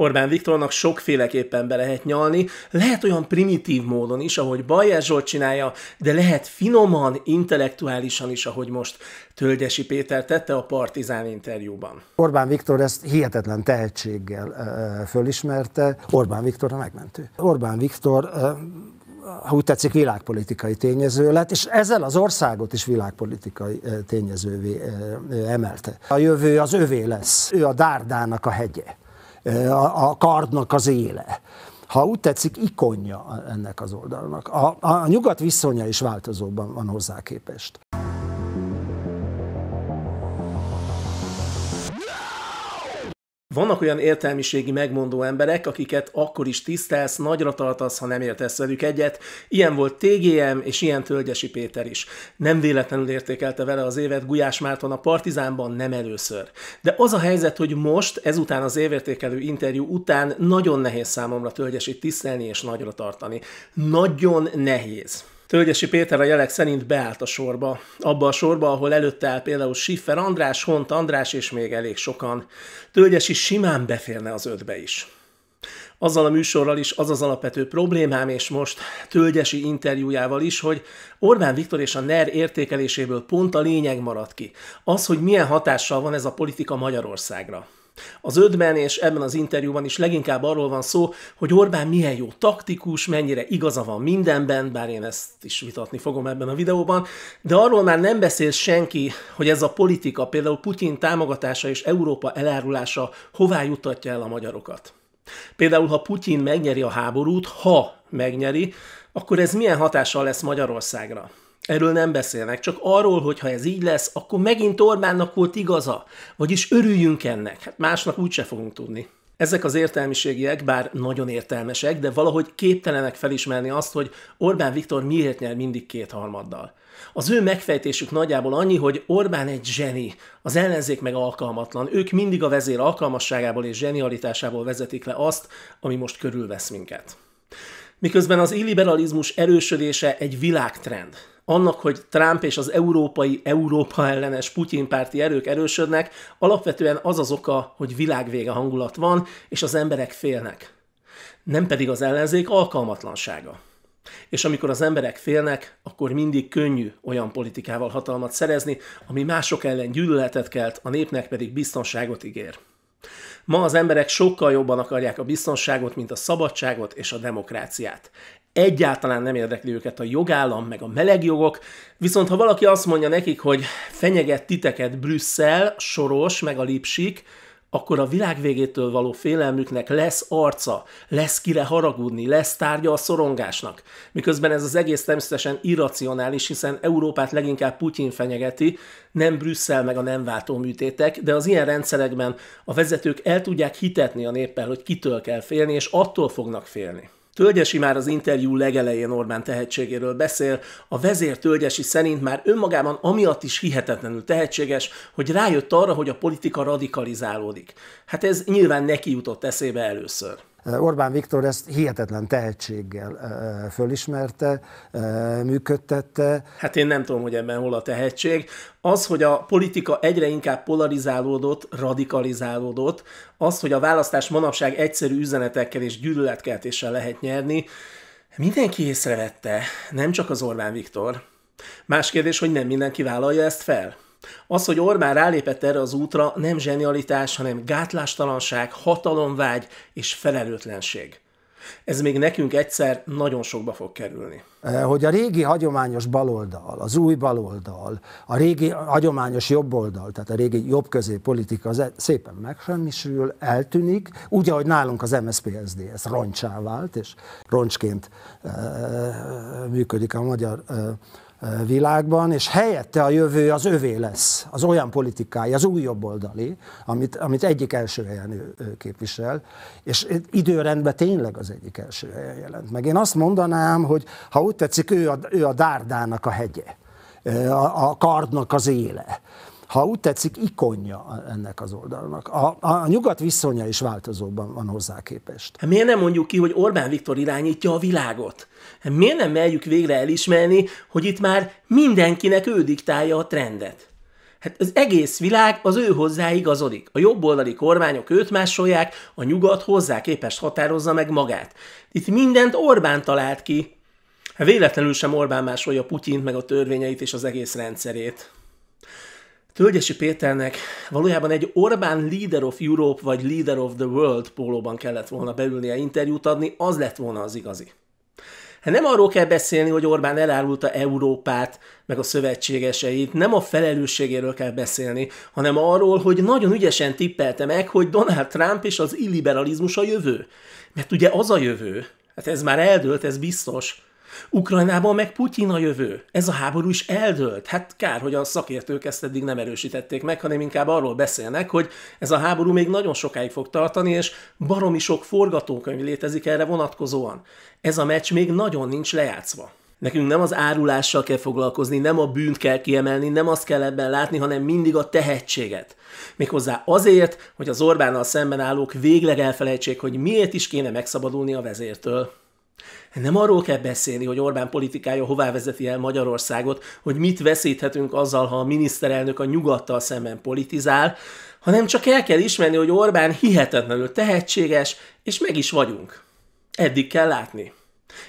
Orbán Viktornak sokféleképpen be lehet nyalni, lehet olyan primitív módon is, ahogy Bajer Zsolt csinálja, de lehet finoman, intellektuálisan is, ahogy most Tölgyesi Péter tette a Partizán interjúban. Orbán Viktor ezt hihetetlen tehetséggel fölismerte, Orbán Viktor a megmentő. Orbán Viktor ha úgy tetszik, világpolitikai tényező lett, és ezzel az országot is világpolitikai tényezővé emelte. A jövő az övé lesz, ő a dárdának a hegye a kardnak az éle. Ha úgy tetszik, ikonja ennek az oldalnak. A, a nyugat viszonya is változóban van hozzá képest. Vannak olyan értelmiségi megmondó emberek, akiket akkor is tisztelsz, nagyra tartasz, ha nem értesz velük egyet. Ilyen volt TGM, és ilyen Tölgyesi Péter is. Nem véletlenül értékelte vele az évet Gulyás Márton a Partizánban nem először. De az a helyzet, hogy most, ezután az évértékelő interjú után nagyon nehéz számomra Tölgyesi tisztelni és nagyra tartani. Nagyon nehéz. Tölgyesi Péter a jelek szerint beállt a sorba. Abba a sorba, ahol előtte áll például Siffer András, Hont András és még elég sokan. Tölgyesi simán beférne az ötbe is. Azzal a műsorral is az az alapvető problémám, és most Tölgyesi interjújával is, hogy Orbán Viktor és a NER értékeléséből pont a lényeg maradt ki. Az, hogy milyen hatással van ez a politika Magyarországra. Az ödben és ebben az interjúban is leginkább arról van szó, hogy Orbán milyen jó taktikus, mennyire igaza van mindenben, bár én ezt is vitatni fogom ebben a videóban, de arról már nem beszél senki, hogy ez a politika, például Putyin támogatása és Európa elárulása hová juttatja el a magyarokat. Például, ha Putyin megnyeri a háborút, ha megnyeri, akkor ez milyen hatással lesz Magyarországra? Erről nem beszélnek, csak arról, hogy ha ez így lesz, akkor megint Orbánnak volt igaza, vagyis örüljünk ennek, hát másnak úgyse fogunk tudni. Ezek az értelmiségiek, bár nagyon értelmesek, de valahogy képtelenek felismerni azt, hogy Orbán Viktor miért nyer mindig kétharmaddal. Az ő megfejtésük nagyjából annyi, hogy Orbán egy zseni, az ellenzék meg alkalmatlan, ők mindig a vezér alkalmasságából és zsenialitásából vezetik le azt, ami most körülvesz minket. Miközben az illiberalizmus erősödése egy világtrend annak, hogy Trump és az európai, Európa ellenes Putyin párti erők erősödnek, alapvetően az az oka, hogy világvége hangulat van, és az emberek félnek. Nem pedig az ellenzék alkalmatlansága. És amikor az emberek félnek, akkor mindig könnyű olyan politikával hatalmat szerezni, ami mások ellen gyűlöletet kelt, a népnek pedig biztonságot ígér. Ma az emberek sokkal jobban akarják a biztonságot, mint a szabadságot és a demokráciát egyáltalán nem érdekli őket a jogállam, meg a meleg jogok. viszont ha valaki azt mondja nekik, hogy fenyeget titeket Brüsszel, Soros, meg a Lipsik, akkor a világ végétől való félelmüknek lesz arca, lesz kire haragudni, lesz tárgya a szorongásnak. Miközben ez az egész természetesen irracionális, hiszen Európát leginkább Putyin fenyegeti, nem Brüsszel meg a nem váltó műtétek, de az ilyen rendszerekben a vezetők el tudják hitetni a néppel, hogy kitől kell félni, és attól fognak félni. Tölgyesi már az interjú legelején Orbán tehetségéről beszél, a vezér Tölgyesi szerint már önmagában amiatt is hihetetlenül tehetséges, hogy rájött arra, hogy a politika radikalizálódik. Hát ez nyilván neki jutott eszébe először. Eh, Orbán Viktor ezt hihetetlen tehetséggel eh, eh, fölismerte, működtette. Hát én nem tudom, hogy ebben hol a tehetség. Az, hogy a politika egyre inkább polarizálódott, radikalizálódott, az, hogy a választás manapság egyszerű üzenetekkel és gyűlöletkeltéssel lehet nyerni, mindenki észrevette, nem csak az Orbán Viktor. Más kérdés, hogy nem mindenki vállalja ezt fel. Az, hogy Orbán rálépett erre az útra, nem zsenialitás, hanem gátlástalanság, hatalomvágy és felelőtlenség. Ez még nekünk egyszer nagyon sokba fog kerülni. Eh, hogy a régi hagyományos baloldal, az új baloldal, a régi hagyományos jobboldal, tehát a régi jobbközé politika az e- szépen megsemmisül, eltűnik, úgy, ahogy nálunk az MSZPSZD, ez roncsá vált, és roncsként eh, működik a magyar eh, világban, és helyette a jövő az övé lesz, az olyan politikája, az új jobboldali, amit, amit egyik első helyen ő, ő képvisel, és időrendben tényleg az egyik első helyen jelent meg. Én azt mondanám, hogy ha úgy tetszik, ő a, ő a dárdának a hegye, a, a kardnak az éle ha úgy tetszik, ikonja ennek az oldalnak. A, a nyugat viszonya is változóban van hozzá képest. Hát miért nem mondjuk ki, hogy Orbán Viktor irányítja a világot? Hát miért nem merjük végre elismerni, hogy itt már mindenkinek ő diktálja a trendet? Hát az egész világ az ő hozzá igazodik. A jobboldali kormányok őt másolják, a nyugat hozzá képest határozza meg magát. Itt mindent Orbán talált ki. Hát véletlenül sem Orbán másolja Putyint, meg a törvényeit és az egész rendszerét. Tölgyesi Péternek valójában egy Orbán Leader of Europe vagy Leader of the World pólóban kellett volna beülnie interjút adni, az lett volna az igazi. Hát nem arról kell beszélni, hogy Orbán elárulta Európát, meg a szövetségeseit, nem a felelősségéről kell beszélni, hanem arról, hogy nagyon ügyesen tippelte meg, hogy Donald Trump és az illiberalizmus a jövő. Mert ugye az a jövő, hát ez már eldőlt, ez biztos, Ukrajnában meg Putyin a jövő. Ez a háború is eldőlt. Hát kár, hogy a szakértők ezt eddig nem erősítették meg, hanem inkább arról beszélnek, hogy ez a háború még nagyon sokáig fog tartani, és baromi sok forgatókönyv létezik erre vonatkozóan. Ez a meccs még nagyon nincs lejátszva. Nekünk nem az árulással kell foglalkozni, nem a bűnt kell kiemelni, nem azt kell ebben látni, hanem mindig a tehetséget. Méghozzá azért, hogy az Orbánnal szemben állók végleg elfelejtsék, hogy miért is kéne megszabadulni a vezértől. Nem arról kell beszélni, hogy Orbán politikája hová vezeti el Magyarországot, hogy mit veszíthetünk azzal, ha a miniszterelnök a nyugattal szemben politizál, hanem csak el kell ismerni, hogy Orbán hihetetlenül tehetséges, és meg is vagyunk. Eddig kell látni.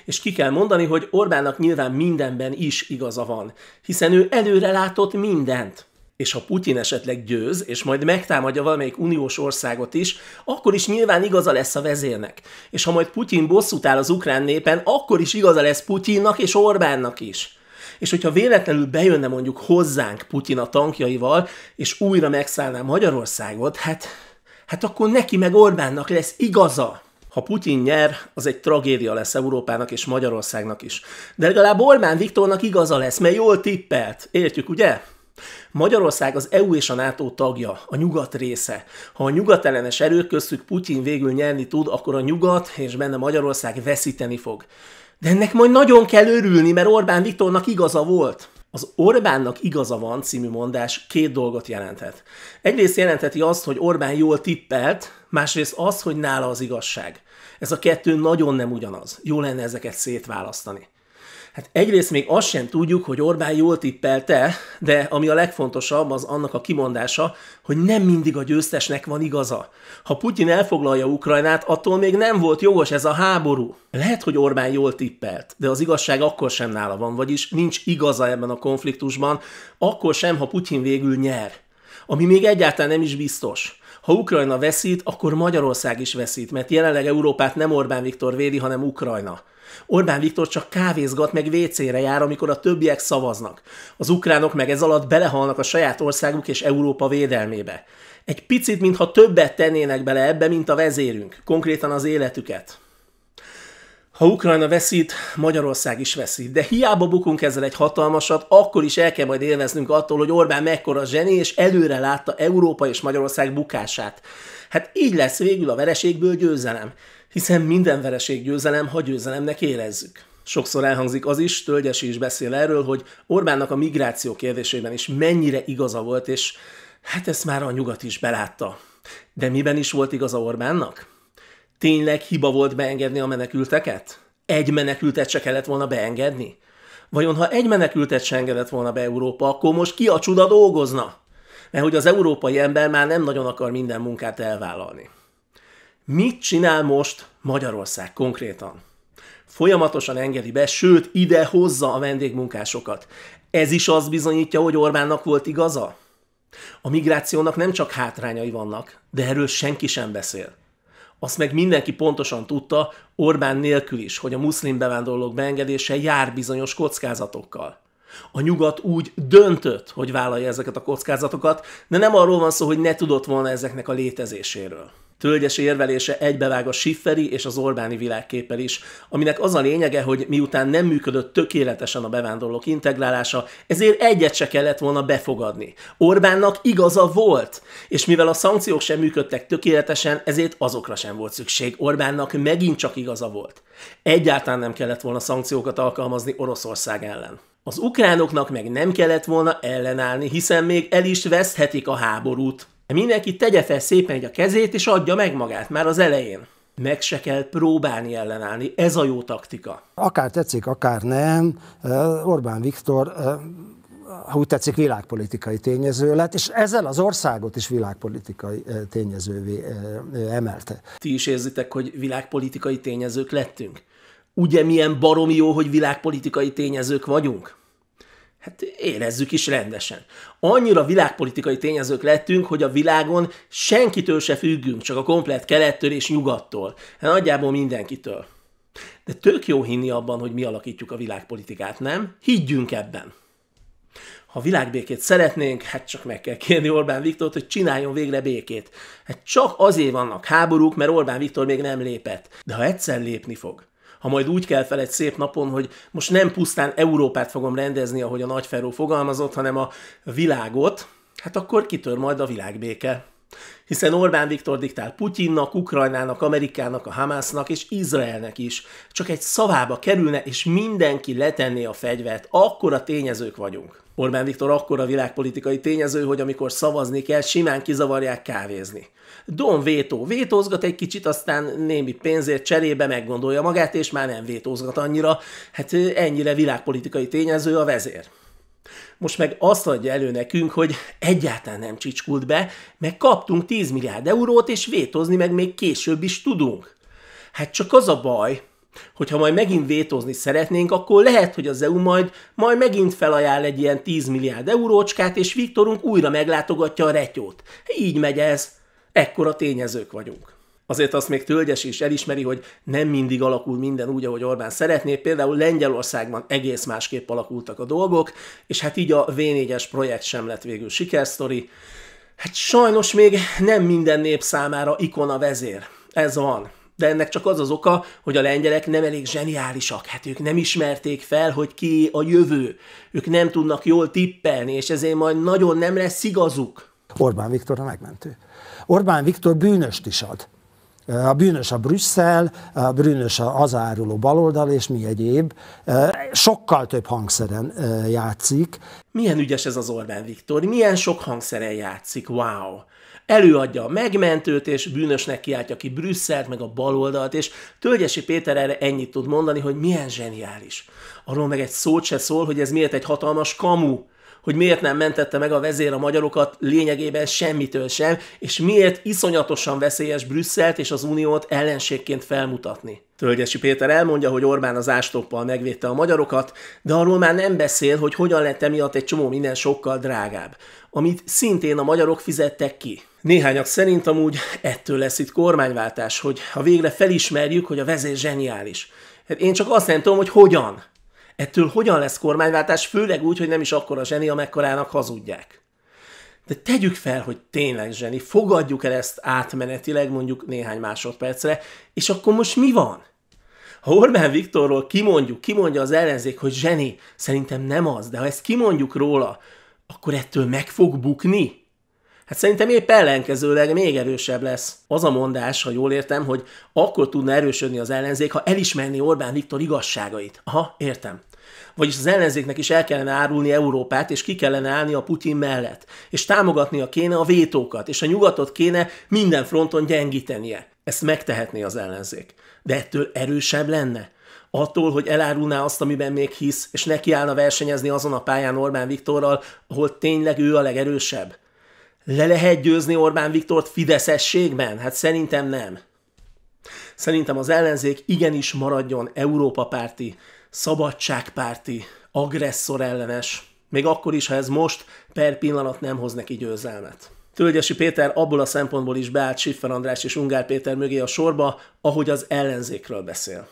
És ki kell mondani, hogy Orbánnak nyilván mindenben is igaza van, hiszen ő előre látott mindent és ha Putyin esetleg győz, és majd megtámadja valamelyik uniós országot is, akkor is nyilván igaza lesz a vezérnek. És ha majd Putyin bosszút áll az ukrán népen, akkor is igaza lesz Putyinnak és Orbánnak is. És hogyha véletlenül bejönne mondjuk hozzánk Putyin a tankjaival, és újra megszállná Magyarországot, hát, hát akkor neki meg Orbánnak lesz igaza. Ha Putyin nyer, az egy tragédia lesz Európának és Magyarországnak is. De legalább Orbán Viktornak igaza lesz, mert jól tippelt. Értjük, ugye? Magyarország az EU és a NATO tagja, a nyugat része. Ha a nyugatellenes erők köztük Putyin végül nyerni tud, akkor a nyugat és benne Magyarország veszíteni fog. De ennek majd nagyon kell örülni, mert Orbán Viktornak igaza volt. Az Orbánnak igaza van című mondás két dolgot jelenthet. Egyrészt jelentheti azt, hogy Orbán jól tippelt, másrészt az, hogy nála az igazság. Ez a kettő nagyon nem ugyanaz. Jó lenne ezeket szétválasztani. Hát egyrészt még azt sem tudjuk, hogy Orbán jól tippelte, de ami a legfontosabb, az annak a kimondása, hogy nem mindig a győztesnek van igaza. Ha Putyin elfoglalja Ukrajnát, attól még nem volt jogos ez a háború. Lehet, hogy Orbán jól tippelt, de az igazság akkor sem nála van, vagyis nincs igaza ebben a konfliktusban, akkor sem, ha Putyin végül nyer. Ami még egyáltalán nem is biztos. Ha Ukrajna veszít, akkor Magyarország is veszít, mert jelenleg Európát nem Orbán Viktor védi, hanem Ukrajna. Orbán Viktor csak kávézgat, meg WC-re jár, amikor a többiek szavaznak. Az ukránok meg ez alatt belehalnak a saját országuk és Európa védelmébe. Egy picit, mintha többet tennének bele ebbe, mint a vezérünk, konkrétan az életüket. Ha Ukrajna veszít, Magyarország is veszít, de hiába bukunk ezzel egy hatalmasat, akkor is el kell majd élveznünk attól, hogy Orbán mekkora zseni, és előre látta Európa és Magyarország bukását. Hát így lesz végül a vereségből győzelem hiszen minden vereség győzelem, ha győzelemnek érezzük. Sokszor elhangzik az is, Tölgyesi is beszél erről, hogy Orbánnak a migráció kérdésében is mennyire igaza volt, és hát ezt már a nyugat is belátta. De miben is volt igaza Orbánnak? Tényleg hiba volt beengedni a menekülteket? Egy menekültet se kellett volna beengedni? Vajon ha egy menekültet se engedett volna be Európa, akkor most ki a csuda dolgozna? Mert hogy az európai ember már nem nagyon akar minden munkát elvállalni. Mit csinál most Magyarország konkrétan? Folyamatosan engedi be, sőt, ide hozza a vendégmunkásokat. Ez is azt bizonyítja, hogy Orbánnak volt igaza? A migrációnak nem csak hátrányai vannak, de erről senki sem beszél. Azt meg mindenki pontosan tudta, Orbán nélkül is, hogy a muszlim bevándorlók beengedése jár bizonyos kockázatokkal. A nyugat úgy döntött, hogy vállalja ezeket a kockázatokat, de nem arról van szó, hogy ne tudott volna ezeknek a létezéséről. Tölgyes érvelése egybevág a Sifferi és az Orbáni világképpel is, aminek az a lényege, hogy miután nem működött tökéletesen a bevándorlók integrálása, ezért egyet se kellett volna befogadni. Orbánnak igaza volt, és mivel a szankciók sem működtek tökéletesen, ezért azokra sem volt szükség. Orbánnak megint csak igaza volt. Egyáltalán nem kellett volna szankciókat alkalmazni Oroszország ellen. Az ukránoknak meg nem kellett volna ellenállni, hiszen még el is veszthetik a háborút. Hát mindenki tegye fel szépen egy a kezét, és adja meg magát már az elején. Meg se kell próbálni ellenállni, ez a jó taktika. Akár tetszik, akár nem, eh, Orbán Viktor eh, ha úgy tetszik, világpolitikai tényező lett, és ezzel az országot is világpolitikai eh, tényezővé emelte. Ti is érzitek, hogy világpolitikai tényezők lettünk? Ugye milyen baromi jó, hogy világpolitikai tényezők vagyunk? hát érezzük is rendesen. Annyira világpolitikai tényezők lettünk, hogy a világon senkitől se függünk, csak a komplet kelettől és nyugattól. Hát nagyjából mindenkitől. De tök jó hinni abban, hogy mi alakítjuk a világpolitikát, nem? Higgyünk ebben. Ha világbékét szeretnénk, hát csak meg kell kérni Orbán Viktort, hogy csináljon végre békét. Hát csak azért vannak háborúk, mert Orbán Viktor még nem lépett. De ha egyszer lépni fog, ha majd úgy kell fel egy szép napon, hogy most nem pusztán Európát fogom rendezni, ahogy a nagyferó fogalmazott, hanem a világot, hát akkor kitör majd a világbéke. Hiszen Orbán Viktor diktál Putyinnak, Ukrajnának, Amerikának, a Hamásznak és Izraelnek is. Csak egy szavába kerülne, és mindenki letenné a fegyvert. Akkora tényezők vagyunk. Orbán Viktor akkora világpolitikai tényező, hogy amikor szavazni kell, simán kizavarják kávézni. Don vétó vétózgat egy kicsit, aztán némi pénzért cserébe meggondolja magát, és már nem vétózgat annyira. Hát ennyire világpolitikai tényező a vezér most meg azt adja elő nekünk, hogy egyáltalán nem csicskult be, meg kaptunk 10 milliárd eurót, és vétózni meg még később is tudunk. Hát csak az a baj, hogyha majd megint vétózni szeretnénk, akkor lehet, hogy az EU majd, majd megint felajánl egy ilyen 10 milliárd eurócskát, és Viktorunk újra meglátogatja a retyót. Így megy ez. Ekkora tényezők vagyunk azért azt még Tölgyes is elismeri, hogy nem mindig alakul minden úgy, ahogy Orbán szeretné. Például Lengyelországban egész másképp alakultak a dolgok, és hát így a V4-es projekt sem lett végül sikersztori. Hát sajnos még nem minden nép számára ikona vezér. Ez van. De ennek csak az az oka, hogy a lengyelek nem elég zseniálisak. Hát ők nem ismerték fel, hogy ki a jövő. Ők nem tudnak jól tippelni, és ezért majd nagyon nem lesz igazuk. Orbán Viktor a megmentő. Orbán Viktor bűnöst is ad. A bűnös a Brüsszel, a bűnös az áruló baloldal és mi egyéb. Sokkal több hangszeren játszik. Milyen ügyes ez az Orbán Viktor, milyen sok hangszeren játszik, wow! előadja a megmentőt, és bűnösnek kiáltja ki Brüsszelt, meg a baloldalt, és Tölgyesi Péter erre ennyit tud mondani, hogy milyen zseniális. Arról meg egy szót se szól, hogy ez miért egy hatalmas kamu hogy miért nem mentette meg a vezér a magyarokat lényegében semmitől sem, és miért iszonyatosan veszélyes Brüsszelt és az Uniót ellenségként felmutatni. Tölgyesi Péter elmondja, hogy Orbán az ástoppal megvédte a magyarokat, de arról már nem beszél, hogy hogyan lett emiatt egy csomó minden sokkal drágább, amit szintén a magyarok fizettek ki. Néhányak szerint amúgy ettől lesz itt kormányváltás, hogy ha végre felismerjük, hogy a vezér zseniális. Hát én csak azt nem tudom, hogy hogyan. Ettől hogyan lesz kormányváltás, főleg úgy, hogy nem is akkora zseni, amekkorának hazudják. De tegyük fel, hogy tényleg zseni, fogadjuk el ezt átmenetileg mondjuk néhány másodpercre, és akkor most mi van? Ha Orbán Viktorról kimondjuk, kimondja az ellenzék, hogy zseni, szerintem nem az, de ha ezt kimondjuk róla, akkor ettől meg fog bukni? Hát szerintem épp ellenkezőleg még erősebb lesz. Az a mondás, ha jól értem, hogy akkor tudna erősödni az ellenzék, ha elismerni Orbán Viktor igazságait. Aha, értem vagyis az ellenzéknek is el kellene árulni Európát, és ki kellene állni a Putyin mellett, és támogatnia kéne a vétókat, és a nyugatot kéne minden fronton gyengítenie. Ezt megtehetné az ellenzék. De ettől erősebb lenne? Attól, hogy elárulná azt, amiben még hisz, és nekiállna versenyezni azon a pályán Orbán Viktorral, ahol tényleg ő a legerősebb? Le lehet győzni Orbán Viktort fideszességben? Hát szerintem nem. Szerintem az ellenzék igenis maradjon Európa párti, szabadságpárti, agresszor ellenes, még akkor is, ha ez most per pillanat nem hoz neki győzelmet. Tölgyesi Péter abból a szempontból is beállt Siffer András és Ungár Péter mögé a sorba, ahogy az ellenzékről beszél.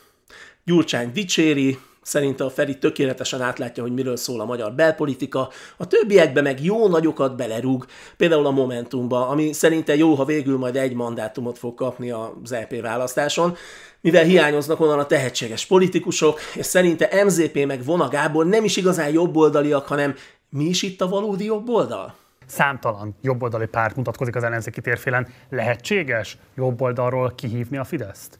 Gyurcsány dicséri, Szerinte a Feri tökéletesen átlátja, hogy miről szól a magyar belpolitika, a többiekbe meg jó nagyokat belerúg, például a Momentumba, ami szerinte jó, ha végül majd egy mandátumot fog kapni az LP e választáson, mivel hiányoznak onnan a tehetséges politikusok, és szerinte MZP meg Vona Gábor nem is igazán jobboldaliak, hanem mi is itt a valódi jobboldal? Számtalan jobboldali párt mutatkozik az ellenzéki térfélen. Lehetséges jobboldalról kihívni a Fideszt?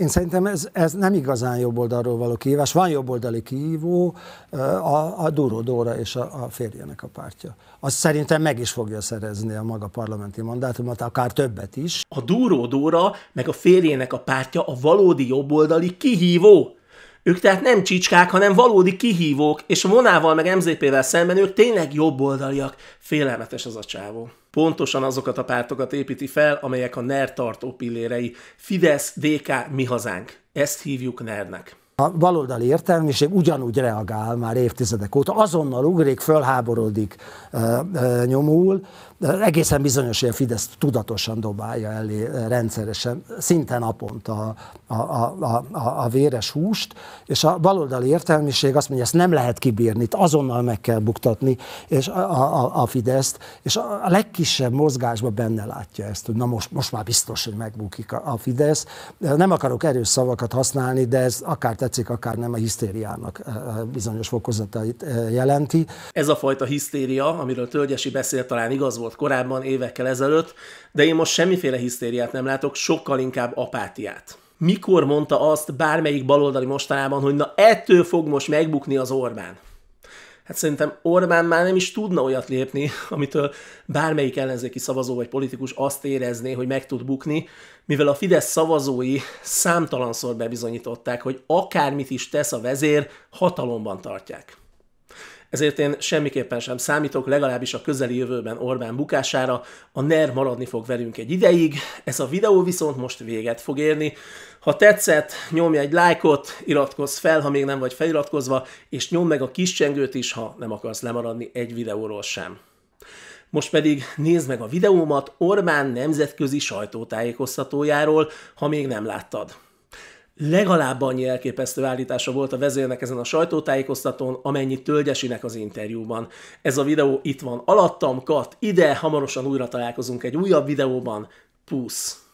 én szerintem ez, ez nem igazán jobb oldalról való kihívás. Van jobb oldali kihívó, a, a Duró Dóra és a, a férjének a pártja. Azt szerintem meg is fogja szerezni a maga parlamenti mandátumot, akár többet is. A Duró Dóra meg a férjének a pártja a valódi jobboldali kihívó. Ők tehát nem csicskák, hanem valódi kihívók, és vonával meg MZP-vel szemben ők tényleg oldaliak. Félelmetes az a csávó. Pontosan azokat a pártokat építi fel, amelyek a NER tartó pillérei. Fidesz, DK, mi hazánk. Ezt hívjuk NER-nek a baloldali értelmiség ugyanúgy reagál már évtizedek óta, azonnal ugrik, fölháborodik, nyomul, de egészen bizonyos, hogy a Fidesz tudatosan dobálja elé eh, rendszeresen, szinte naponta a, a, a, a, a véres húst, és a baloldali értelmiség azt mondja, ezt nem lehet kibírni, itt azonnal meg kell buktatni és a, a, a Fideszt, és a, a legkisebb mozgásban benne látja ezt, hogy na most, most már biztos, hogy megbukik a, a Fidesz. Nem akarok erős szavakat használni, de ez akár tetszik, akár nem a hisztériának eh, eh, bizonyos fokozatait jelenti. Ez a fajta hisztéria, amiről Tölgyesi beszélt, talán igaz volt volt korábban, évekkel ezelőtt, de én most semmiféle hisztériát nem látok, sokkal inkább apátiát. Mikor mondta azt bármelyik baloldali mostanában, hogy na ettől fog most megbukni az Orbán? Hát szerintem Orbán már nem is tudna olyat lépni, amitől bármelyik ellenzéki szavazó vagy politikus azt érezné, hogy meg tud bukni, mivel a Fidesz szavazói számtalanszor bebizonyították, hogy akármit is tesz a vezér, hatalomban tartják. Ezért én semmiképpen sem számítok legalábbis a közeli jövőben Orbán bukására, a NER maradni fog velünk egy ideig, ez a videó viszont most véget fog érni. Ha tetszett, nyomj egy lájkot, iratkozz fel, ha még nem vagy feliratkozva, és nyomd meg a kis csengőt is, ha nem akarsz lemaradni egy videóról sem. Most pedig nézd meg a videómat Orbán nemzetközi sajtótájékoztatójáról, ha még nem láttad legalább annyi elképesztő állítása volt a vezérnek ezen a sajtótájékoztatón, amennyi Tölgyesinek az interjúban. Ez a videó itt van alattam, kat, ide, hamarosan újra találkozunk egy újabb videóban. Pusz!